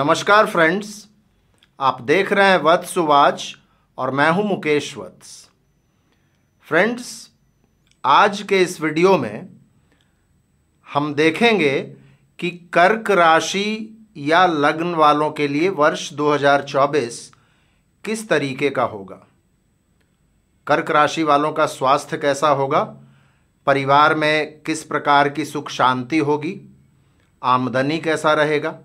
नमस्कार फ्रेंड्स आप देख रहे हैं वत्स सुवाच और मैं हूं मुकेश वत्स फ्रेंड्स आज के इस वीडियो में हम देखेंगे कि कर्क राशि या लग्न वालों के लिए वर्ष 2024 किस तरीके का होगा कर्क राशि वालों का स्वास्थ्य कैसा होगा परिवार में किस प्रकार की सुख शांति होगी आमदनी कैसा रहेगा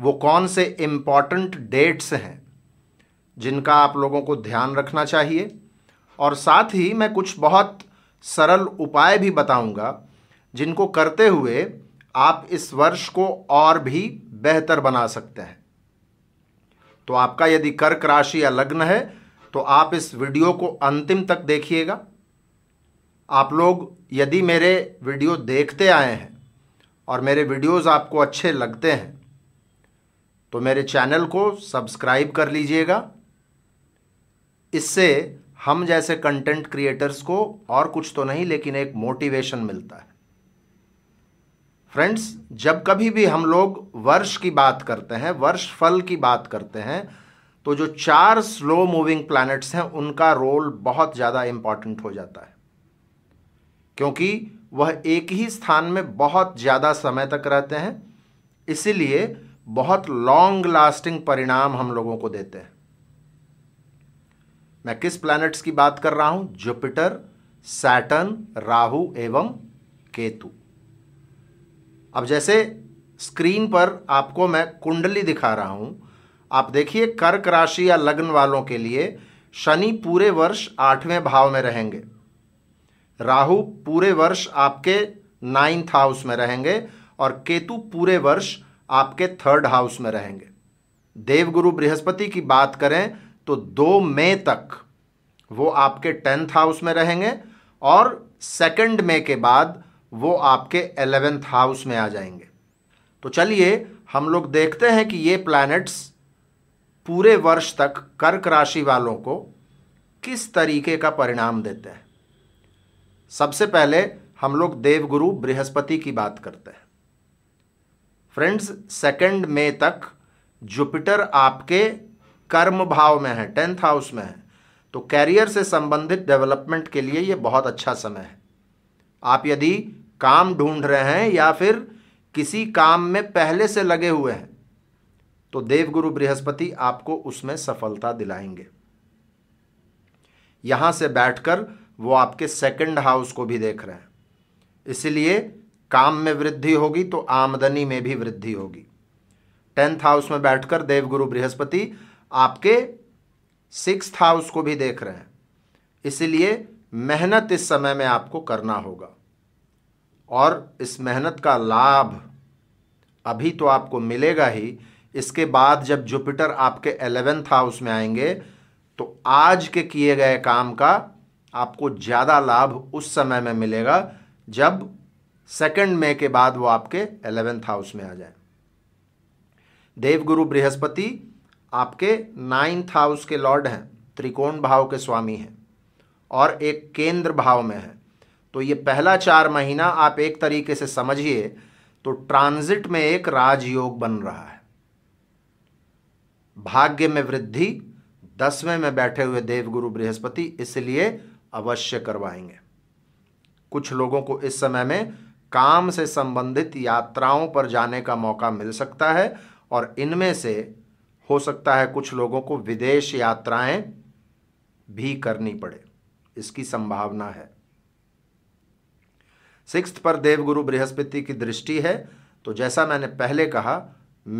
वो कौन से इम्पॉर्टेंट डेट्स हैं जिनका आप लोगों को ध्यान रखना चाहिए और साथ ही मैं कुछ बहुत सरल उपाय भी बताऊंगा जिनको करते हुए आप इस वर्ष को और भी बेहतर बना सकते हैं तो आपका यदि कर्क राशि या लग्न है तो आप इस वीडियो को अंतिम तक देखिएगा आप लोग यदि मेरे वीडियो देखते आए हैं और मेरे वीडियोस आपको अच्छे लगते हैं तो मेरे चैनल को सब्सक्राइब कर लीजिएगा इससे हम जैसे कंटेंट क्रिएटर्स को और कुछ तो नहीं लेकिन एक मोटिवेशन मिलता है फ्रेंड्स जब कभी भी हम लोग वर्ष की बात करते हैं वर्ष फल की बात करते हैं तो जो चार स्लो मूविंग प्लैनेट्स हैं उनका रोल बहुत ज़्यादा इंपॉर्टेंट हो जाता है क्योंकि वह एक ही स्थान में बहुत ज़्यादा समय तक रहते हैं इसीलिए बहुत लॉन्ग लास्टिंग परिणाम हम लोगों को देते हैं मैं किस प्लैनेट्स की बात कर रहा हूं जुपिटर सैटन राहु एवं केतु अब जैसे स्क्रीन पर आपको मैं कुंडली दिखा रहा हूं आप देखिए कर्क राशि या लग्न वालों के लिए शनि पूरे वर्ष आठवें भाव में रहेंगे राहु पूरे वर्ष आपके नाइन्थ हाउस में रहेंगे और केतु पूरे वर्ष आपके थर्ड हाउस में रहेंगे देवगुरु बृहस्पति की बात करें तो दो मई तक वो आपके टेंथ हाउस में रहेंगे और सेकंड मई के बाद वो आपके एलेवेंथ हाउस में आ जाएंगे तो चलिए हम लोग देखते हैं कि ये प्लैनेट्स पूरे वर्ष तक कर्क राशि वालों को किस तरीके का परिणाम देते हैं सबसे पहले हम लोग देवगुरु बृहस्पति की बात करते हैं फ्रेंड्स सेकेंड मे तक जुपिटर आपके कर्म भाव में है टेंथ हाउस में है तो कैरियर से संबंधित डेवलपमेंट के लिए ये बहुत अच्छा समय है आप यदि काम ढूंढ रहे हैं या फिर किसी काम में पहले से लगे हुए हैं तो देवगुरु बृहस्पति आपको उसमें सफलता दिलाएंगे यहां से बैठकर वो आपके सेकंड हाउस को भी देख रहे हैं इसलिए काम में वृद्धि होगी तो आमदनी में भी वृद्धि होगी टेंथ हाउस में बैठकर देवगुरु बृहस्पति आपके सिक्स हाउस को भी देख रहे हैं इसलिए मेहनत इस समय में आपको करना होगा और इस मेहनत का लाभ अभी तो आपको मिलेगा ही इसके बाद जब जुपिटर आपके एलेवेंथ हाउस में आएंगे तो आज के किए गए काम का आपको ज़्यादा लाभ उस समय में मिलेगा जब सेकेंड मे के बाद वो आपके एलेवेंथ हाउस में आ जाए देवगुरु बृहस्पति आपके नाइन्थ हाउस के लॉर्ड हैं त्रिकोण भाव के स्वामी हैं और एक केंद्र भाव में है तो ये पहला चार महीना आप एक तरीके से समझिए तो ट्रांजिट में एक राजयोग बन रहा है भाग्य में वृद्धि दसवें में बैठे हुए देवगुरु बृहस्पति इसलिए अवश्य करवाएंगे कुछ लोगों को इस समय में काम से संबंधित यात्राओं पर जाने का मौका मिल सकता है और इनमें से हो सकता है कुछ लोगों को विदेश यात्राएं भी करनी पड़े इसकी संभावना है सिक्स पर देवगुरु बृहस्पति की दृष्टि है तो जैसा मैंने पहले कहा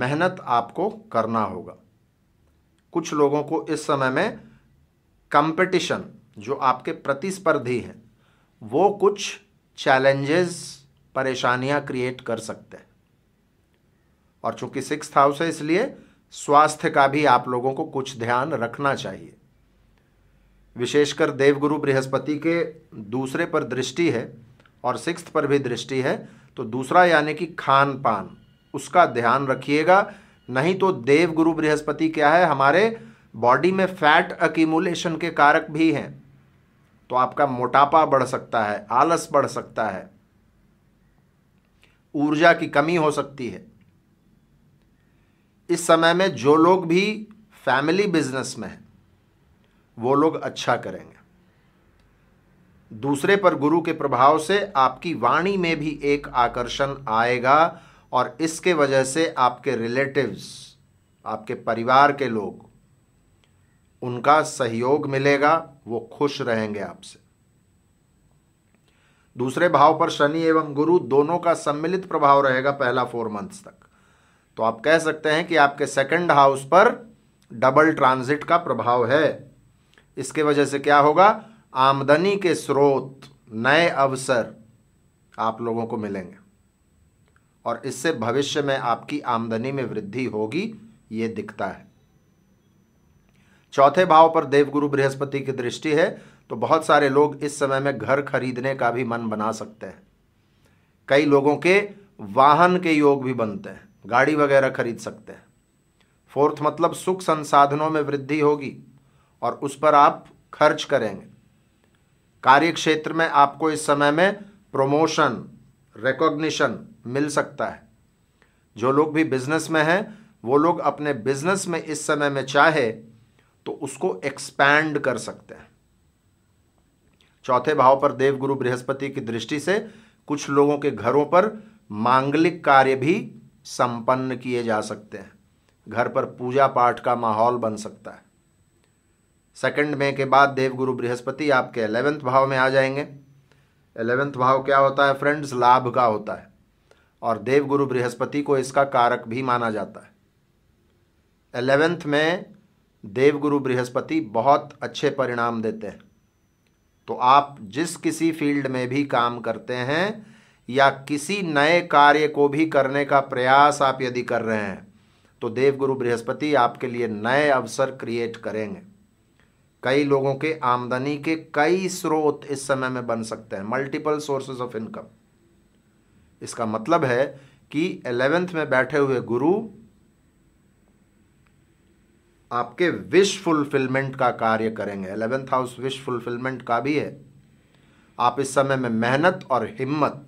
मेहनत आपको करना होगा कुछ लोगों को इस समय में कंपटीशन जो आपके प्रतिस्पर्धी हैं वो कुछ चैलेंजेस परेशानियां क्रिएट कर सकते हैं और चूंकि सिक्स हाउस है इसलिए स्वास्थ्य का भी आप लोगों को कुछ ध्यान रखना चाहिए विशेषकर देवगुरु बृहस्पति के दूसरे पर दृष्टि है और सिक्स पर भी दृष्टि है तो दूसरा यानी कि खान पान उसका ध्यान रखिएगा नहीं तो देवगुरु बृहस्पति क्या है हमारे बॉडी में फैट अक्यूमुलेशन के कारक भी हैं तो आपका मोटापा बढ़ सकता है आलस बढ़ सकता है ऊर्जा की कमी हो सकती है इस समय में जो लोग भी फैमिली बिजनेस में हैं वो लोग अच्छा करेंगे दूसरे पर गुरु के प्रभाव से आपकी वाणी में भी एक आकर्षण आएगा और इसके वजह से आपके रिलेटिव्स आपके परिवार के लोग उनका सहयोग मिलेगा वो खुश रहेंगे आपसे दूसरे भाव पर शनि एवं गुरु दोनों का सम्मिलित प्रभाव रहेगा पहला फोर मंथ्स तक तो आप कह सकते हैं कि आपके सेकंड हाउस पर डबल ट्रांजिट का प्रभाव है इसके वजह से क्या होगा आमदनी के स्रोत नए अवसर आप लोगों को मिलेंगे और इससे भविष्य में आपकी आमदनी में वृद्धि होगी ये दिखता है चौथे भाव पर देवगुरु बृहस्पति की दृष्टि है तो बहुत सारे लोग इस समय में घर खरीदने का भी मन बना सकते हैं कई लोगों के वाहन के योग भी बनते हैं गाड़ी वगैरह खरीद सकते हैं फोर्थ मतलब सुख संसाधनों में वृद्धि होगी और उस पर आप खर्च करेंगे कार्य क्षेत्र में आपको इस समय में प्रमोशन रिकॉग्निशन मिल सकता है जो लोग भी बिजनेस में हैं वो लोग अपने बिजनेस में इस समय में चाहे तो उसको एक्सपैंड कर सकते हैं चौथे भाव पर देवगुरु बृहस्पति की दृष्टि से कुछ लोगों के घरों पर मांगलिक कार्य भी संपन्न किए जा सकते हैं घर पर पूजा पाठ का माहौल बन सकता है सेकंड मे के बाद देवगुरु बृहस्पति आपके एलेवेंथ भाव में आ जाएंगे एलेवेंथ भाव क्या होता है फ्रेंड्स लाभ का होता है और देवगुरु बृहस्पति को इसका कारक भी माना जाता है एलेवेंथ में देवगुरु बृहस्पति बहुत अच्छे परिणाम देते हैं तो आप जिस किसी फील्ड में भी काम करते हैं या किसी नए कार्य को भी करने का प्रयास आप यदि कर रहे हैं तो देवगुरु बृहस्पति आपके लिए नए अवसर क्रिएट करेंगे कई लोगों के आमदनी के कई स्रोत इस समय में बन सकते हैं मल्टीपल सोर्सेस ऑफ इनकम इसका मतलब है कि एलेवेंथ में बैठे हुए गुरु आपके विश फुलफिलमेंट का कार्य करेंगे एलेवेंथ हाउस विश फुलफिलमेंट का भी है आप इस समय में मेहनत और हिम्मत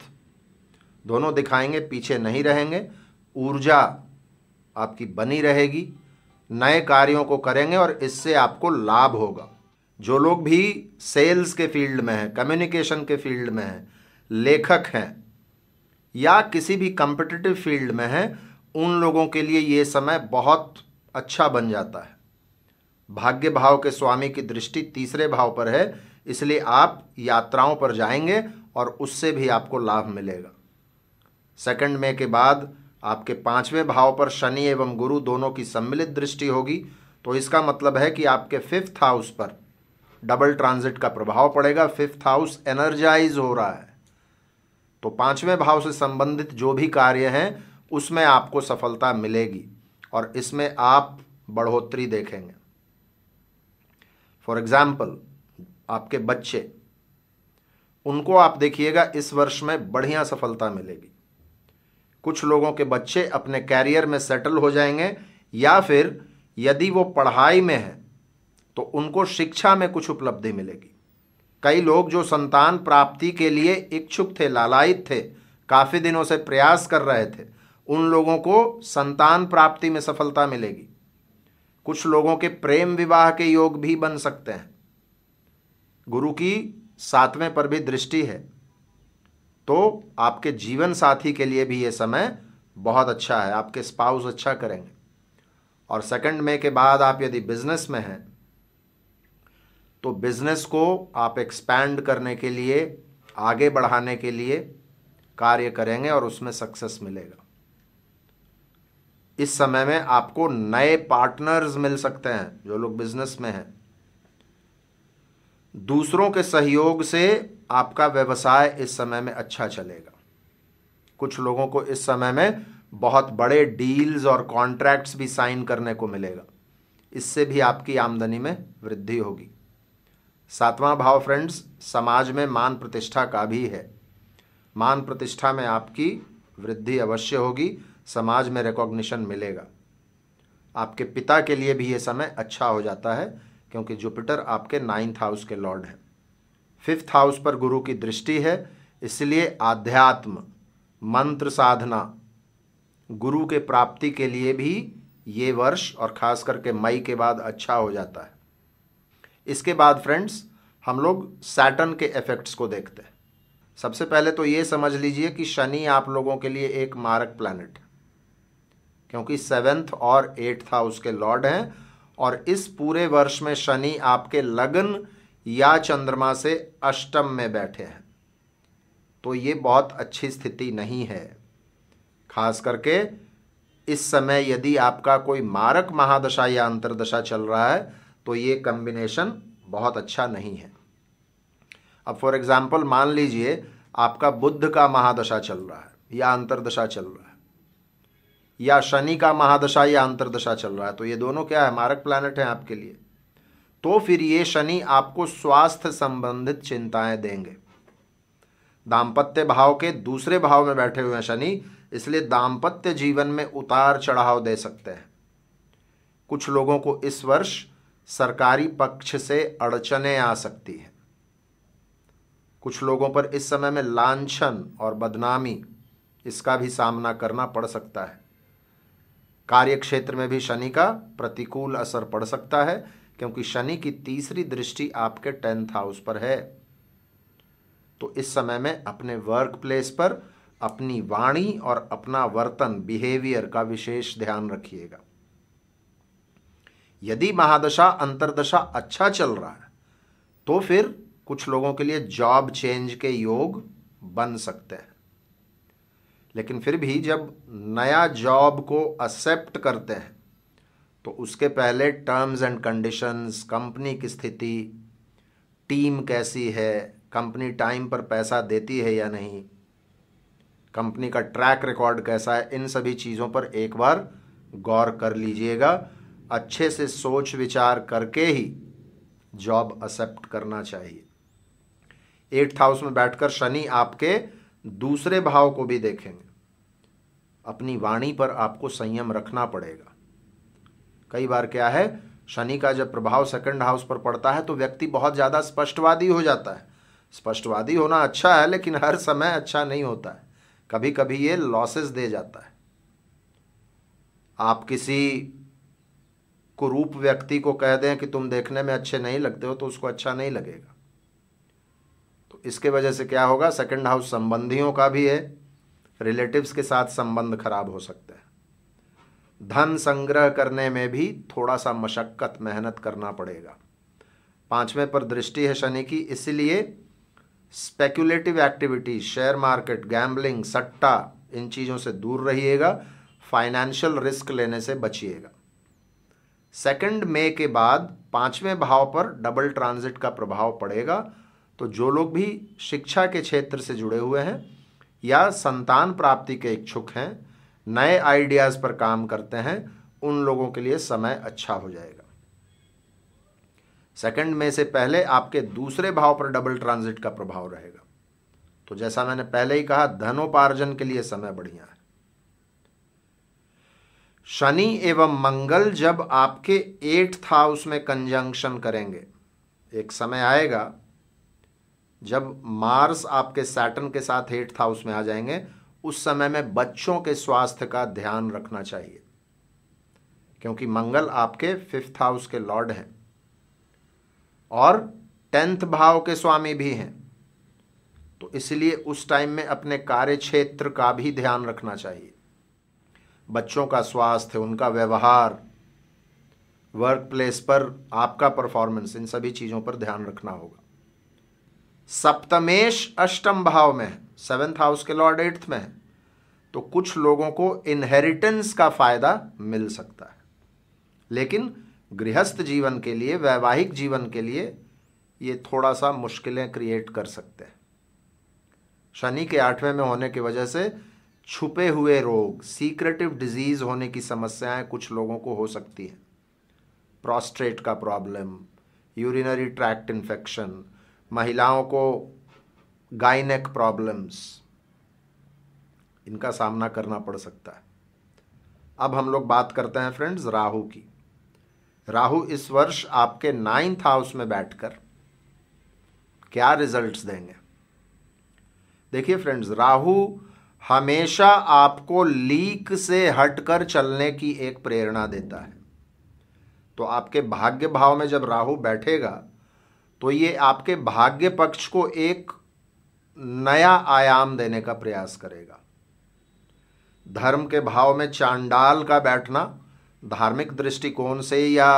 दोनों दिखाएंगे पीछे नहीं रहेंगे ऊर्जा आपकी बनी रहेगी नए कार्यों को करेंगे और इससे आपको लाभ होगा जो लोग भी सेल्स के फील्ड में हैं कम्युनिकेशन के फील्ड में हैं लेखक हैं या किसी भी कंपिटिटिव फील्ड में हैं उन लोगों के लिए ये समय बहुत अच्छा बन जाता है भाग्य भाव के स्वामी की दृष्टि तीसरे भाव पर है इसलिए आप यात्राओं पर जाएंगे और उससे भी आपको लाभ मिलेगा सेकंड मे के बाद आपके पांचवें भाव पर शनि एवं गुरु दोनों की सम्मिलित दृष्टि होगी तो इसका मतलब है कि आपके फिफ्थ हाउस पर डबल ट्रांजिट का प्रभाव पड़ेगा फिफ्थ हाउस एनर्जाइज हो रहा है तो पांचवें भाव से संबंधित जो भी कार्य हैं उसमें आपको सफलता मिलेगी और इसमें आप बढ़ोतरी देखेंगे फॉर एग्जाम्पल आपके बच्चे उनको आप देखिएगा इस वर्ष में बढ़िया सफलता मिलेगी कुछ लोगों के बच्चे अपने कैरियर में सेटल हो जाएंगे या फिर यदि वो पढ़ाई में है तो उनको शिक्षा में कुछ उपलब्धि मिलेगी कई लोग जो संतान प्राप्ति के लिए इच्छुक थे लालायित थे काफ़ी दिनों से प्रयास कर रहे थे उन लोगों को संतान प्राप्ति में सफलता मिलेगी कुछ लोगों के प्रेम विवाह के योग भी बन सकते हैं गुरु की सातवें पर भी दृष्टि है तो आपके जीवन साथी के लिए भी ये समय बहुत अच्छा है आपके स्पाउस अच्छा करेंगे और सेकंड मे के बाद आप यदि बिजनेस में हैं तो बिजनेस को आप एक्सपैंड करने के लिए आगे बढ़ाने के लिए कार्य करेंगे और उसमें सक्सेस मिलेगा इस समय में आपको नए पार्टनर्स मिल सकते हैं जो लोग बिजनेस में हैं दूसरों के सहयोग से आपका व्यवसाय इस समय में अच्छा चलेगा कुछ लोगों को इस समय में बहुत बड़े डील्स और कॉन्ट्रैक्ट्स भी साइन करने को मिलेगा इससे भी आपकी आमदनी में वृद्धि होगी सातवां भाव फ्रेंड्स समाज में मान प्रतिष्ठा का भी है मान प्रतिष्ठा में आपकी वृद्धि अवश्य होगी समाज में रिकॉग्निशन मिलेगा आपके पिता के लिए भी ये समय अच्छा हो जाता है क्योंकि जुपिटर आपके नाइन्थ हाउस के लॉर्ड हैं फिफ्थ हाउस पर गुरु की दृष्टि है इसलिए आध्यात्म मंत्र साधना गुरु के प्राप्ति के लिए भी ये वर्ष और ख़ास करके मई के बाद अच्छा हो जाता है इसके बाद फ्रेंड्स हम लोग सैटन के इफ़ेक्ट्स को देखते हैं सबसे पहले तो ये समझ लीजिए कि शनि आप लोगों के लिए एक मारक प्लानट है क्योंकि सेवेंथ और एट्थ हाउस के लॉर्ड हैं और इस पूरे वर्ष में शनि आपके लगन या चंद्रमा से अष्टम में बैठे हैं तो ये बहुत अच्छी स्थिति नहीं है खास करके इस समय यदि आपका कोई मारक महादशा या अंतरदशा चल रहा है तो ये कम्बिनेशन बहुत अच्छा नहीं है अब फॉर एग्ज़ाम्पल मान लीजिए आपका बुद्ध का महादशा चल रहा है या अंतरदशा चल रहा है या शनि का महादशा या अंतरदशा चल रहा है तो ये दोनों क्या है मारक प्लानट हैं आपके लिए तो फिर ये शनि आपको स्वास्थ्य संबंधित चिंताएं देंगे दाम्पत्य भाव के दूसरे भाव में बैठे हुए हैं शनि इसलिए दाम्पत्य जीवन में उतार चढ़ाव दे सकते हैं कुछ लोगों को इस वर्ष सरकारी पक्ष से अड़चने आ सकती हैं कुछ लोगों पर इस समय में लांछन और बदनामी इसका भी सामना करना पड़ सकता है कार्य क्षेत्र में भी शनि का प्रतिकूल असर पड़ सकता है क्योंकि शनि की तीसरी दृष्टि आपके टेंथ हाउस पर है तो इस समय में अपने वर्क प्लेस पर अपनी वाणी और अपना वर्तन बिहेवियर का विशेष ध्यान रखिएगा यदि महादशा अंतरदशा अच्छा चल रहा है तो फिर कुछ लोगों के लिए जॉब चेंज के योग बन सकते हैं लेकिन फिर भी जब नया जॉब को एक्सेप्ट करते हैं तो उसके पहले टर्म्स एंड कंडीशंस कंपनी की स्थिति टीम कैसी है कंपनी टाइम पर पैसा देती है या नहीं कंपनी का ट्रैक रिकॉर्ड कैसा है इन सभी चीज़ों पर एक बार गौर कर लीजिएगा अच्छे से सोच विचार करके ही जॉब एक्सेप्ट करना चाहिए एट्थ हाउस में बैठकर शनि आपके दूसरे भाव को भी देखेंगे अपनी वाणी पर आपको संयम रखना पड़ेगा कई बार क्या है शनि का जब प्रभाव सेकंड हाउस पर पड़ता है तो व्यक्ति बहुत ज़्यादा स्पष्टवादी हो जाता है स्पष्टवादी होना अच्छा है लेकिन हर समय अच्छा नहीं होता है कभी कभी ये लॉसेस दे जाता है आप किसी कुरूप व्यक्ति को कह दें कि तुम देखने में अच्छे नहीं लगते हो तो उसको अच्छा नहीं लगेगा तो इसके वजह से क्या होगा सेकंड हाउस संबंधियों का भी है रिलेटिव्स के साथ संबंध खराब हो सकते हैं धन संग्रह करने में भी थोड़ा सा मशक्क़त मेहनत करना पड़ेगा पांचवें पर दृष्टि है शनि की इसलिए speculative activity share market gambling सट्टा इन चीज़ों से दूर रहिएगा फाइनेंशियल रिस्क लेने से बचिएगा सेकंड मे के बाद पांचवें भाव पर डबल ट्रांजिट का प्रभाव पड़ेगा तो जो लोग भी शिक्षा के क्षेत्र से जुड़े हुए हैं या संतान प्राप्ति के इच्छुक हैं नए आइडियाज़ पर काम करते हैं उन लोगों के लिए समय अच्छा हो जाएगा सेकंड में से पहले आपके दूसरे भाव पर डबल ट्रांजिट का प्रभाव रहेगा तो जैसा मैंने पहले ही कहा धनोपार्जन के लिए समय बढ़िया है शनि एवं मंगल जब आपके एट्थ हाउस में कंजंक्शन करेंगे एक समय आएगा जब मार्स आपके सैटन के साथ हेट था उसमें आ जाएंगे उस समय में बच्चों के स्वास्थ्य का ध्यान रखना चाहिए क्योंकि मंगल आपके फिफ्थ हाउस के लॉर्ड हैं और टेंथ भाव के स्वामी भी हैं तो इसलिए उस टाइम में अपने कार्य क्षेत्र का भी ध्यान रखना चाहिए बच्चों का स्वास्थ्य उनका व्यवहार वर्क प्लेस पर आपका परफॉर्मेंस इन सभी चीज़ों पर ध्यान रखना होगा सप्तमेश अष्टम भाव में सेवेंथ हाउस के लॉर्ड एट्थ में है तो कुछ लोगों को इनहेरिटेंस का फायदा मिल सकता है लेकिन गृहस्थ जीवन के लिए वैवाहिक जीवन के लिए ये थोड़ा सा मुश्किलें क्रिएट कर सकते हैं शनि के आठवें में होने की वजह से छुपे हुए रोग सीक्रेटिव डिजीज़ होने की समस्याएं कुछ लोगों को हो सकती है प्रोस्ट्रेट का प्रॉब्लम यूरिनरी ट्रैक्ट इन्फेक्शन महिलाओं को गाइनेक प्रॉब्लम्स इनका सामना करना पड़ सकता है अब हम लोग बात करते हैं फ्रेंड्स राहु की राहु इस वर्ष आपके नाइन्थ हाउस में बैठकर क्या रिजल्ट्स देंगे देखिए फ्रेंड्स राहु हमेशा आपको लीक से हटकर चलने की एक प्रेरणा देता है तो आपके भाग्य भाव में जब राहु बैठेगा तो ये आपके भाग्य पक्ष को एक नया आयाम देने का प्रयास करेगा धर्म के भाव में चांडाल का बैठना धार्मिक दृष्टिकोण से या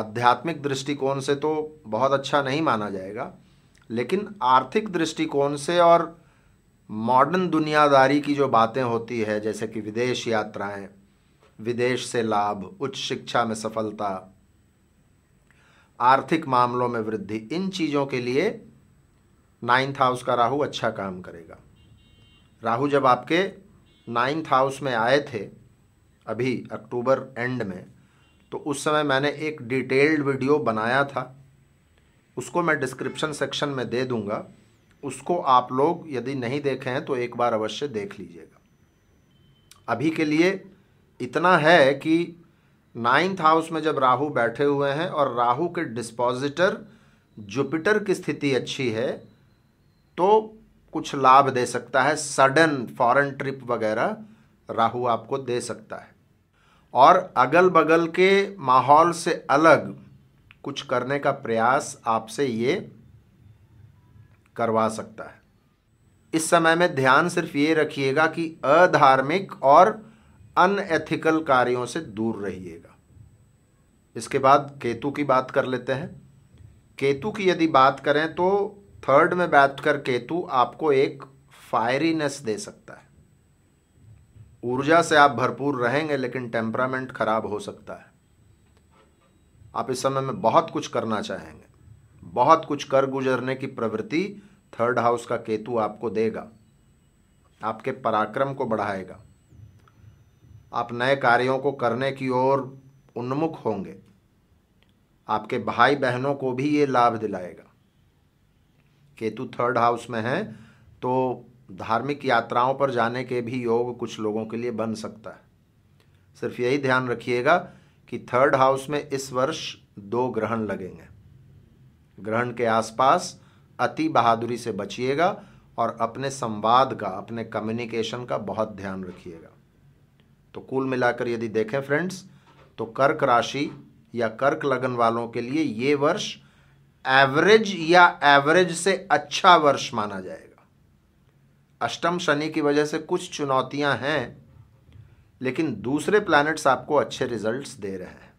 आध्यात्मिक दृष्टिकोण से तो बहुत अच्छा नहीं माना जाएगा लेकिन आर्थिक दृष्टिकोण से और मॉडर्न दुनियादारी की जो बातें होती है जैसे कि विदेश यात्राएं विदेश से लाभ उच्च शिक्षा में सफलता आर्थिक मामलों में वृद्धि इन चीज़ों के लिए नाइन्थ हाउस का राहु अच्छा काम करेगा राहु जब आपके नाइन्थ हाउस में आए थे अभी अक्टूबर एंड में तो उस समय मैंने एक डिटेल्ड वीडियो बनाया था उसको मैं डिस्क्रिप्शन सेक्शन में दे दूंगा उसको आप लोग यदि नहीं देखे हैं तो एक बार अवश्य देख लीजिएगा अभी के लिए इतना है कि नाइन्थ हाउस में जब राहु बैठे हुए हैं और राहु के डिस्पोजिटर जुपिटर की स्थिति अच्छी है तो कुछ लाभ दे सकता है सडन फॉरेन ट्रिप वगैरह राहु आपको दे सकता है और अगल बगल के माहौल से अलग कुछ करने का प्रयास आपसे ये करवा सकता है इस समय में ध्यान सिर्फ ये रखिएगा कि अधार्मिक और अनएथिकल कार्यों से दूर रहिएगा इसके बाद केतु की बात कर लेते हैं केतु की यदि बात करें तो थर्ड में बैठकर केतु आपको एक फायरीनेस दे सकता है ऊर्जा से आप भरपूर रहेंगे लेकिन टेम्परामेंट खराब हो सकता है आप इस समय में बहुत कुछ करना चाहेंगे बहुत कुछ कर गुजरने की प्रवृत्ति थर्ड हाउस का केतु आपको देगा आपके पराक्रम को बढ़ाएगा आप नए कार्यों को करने की ओर उन्मुख होंगे आपके भाई बहनों को भी ये लाभ दिलाएगा केतु थर्ड हाउस में है तो धार्मिक यात्राओं पर जाने के भी योग कुछ लोगों के लिए बन सकता है सिर्फ यही ध्यान रखिएगा कि थर्ड हाउस में इस वर्ष दो ग्रहण लगेंगे ग्रहण के आसपास अति बहादुरी से बचिएगा और अपने संवाद का अपने कम्युनिकेशन का बहुत ध्यान रखिएगा तो कुल मिलाकर यदि देखें फ्रेंड्स तो कर्क राशि या कर्क लगन वालों के लिए ये वर्ष एवरेज या एवरेज से अच्छा वर्ष माना जाएगा अष्टम शनि की वजह से कुछ चुनौतियां हैं लेकिन दूसरे प्लैनेट्स आपको अच्छे रिजल्ट्स दे रहे हैं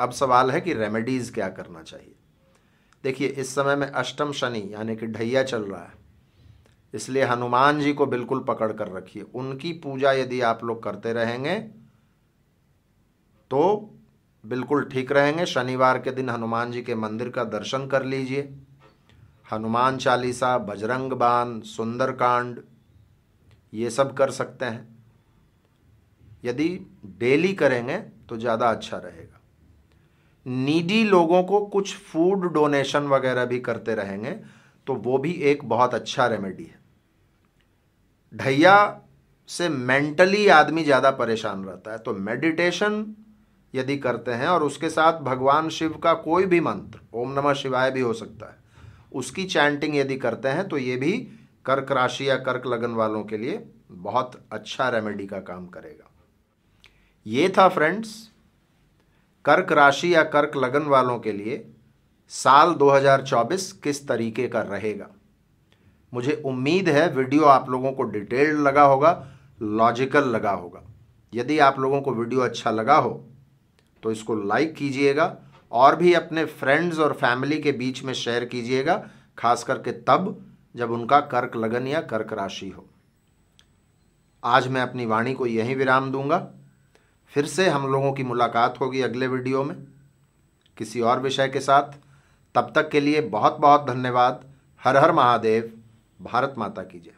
अब सवाल है कि रेमेडीज़ क्या करना चाहिए देखिए इस समय में अष्टम शनि यानी कि ढैया चल रहा है इसलिए हनुमान जी को बिल्कुल पकड़ कर रखिए उनकी पूजा यदि आप लोग करते रहेंगे तो बिल्कुल ठीक रहेंगे शनिवार के दिन हनुमान जी के मंदिर का दर्शन कर लीजिए हनुमान चालीसा बजरंग बाण सुंदरकांड ये सब कर सकते हैं यदि डेली करेंगे तो ज़्यादा अच्छा रहेगा नीडी लोगों को कुछ फूड डोनेशन वगैरह भी करते रहेंगे तो वो भी एक बहुत अच्छा रेमेडी है ढैया से मेंटली आदमी ज़्यादा परेशान रहता है तो मेडिटेशन यदि करते हैं और उसके साथ भगवान शिव का कोई भी मंत्र ओम नमः शिवाय भी हो सकता है उसकी चैंटिंग यदि करते हैं तो ये भी कर्क राशि या कर्क लगन वालों के लिए बहुत अच्छा रेमेडी का काम करेगा ये था फ्रेंड्स कर्क राशि या कर्क लगन वालों के लिए साल 2024 किस तरीके का रहेगा मुझे उम्मीद है वीडियो आप लोगों को डिटेल्ड लगा होगा लॉजिकल लगा होगा यदि आप लोगों को वीडियो अच्छा लगा हो तो इसको लाइक कीजिएगा और भी अपने फ्रेंड्स और फैमिली के बीच में शेयर कीजिएगा खास करके तब जब उनका कर्क लगन या कर्क राशि हो आज मैं अपनी वाणी को यहीं विराम दूंगा फिर से हम लोगों की मुलाकात होगी अगले वीडियो में किसी और विषय के साथ तब तक के लिए बहुत बहुत धन्यवाद हर हर महादेव भारत माता की जय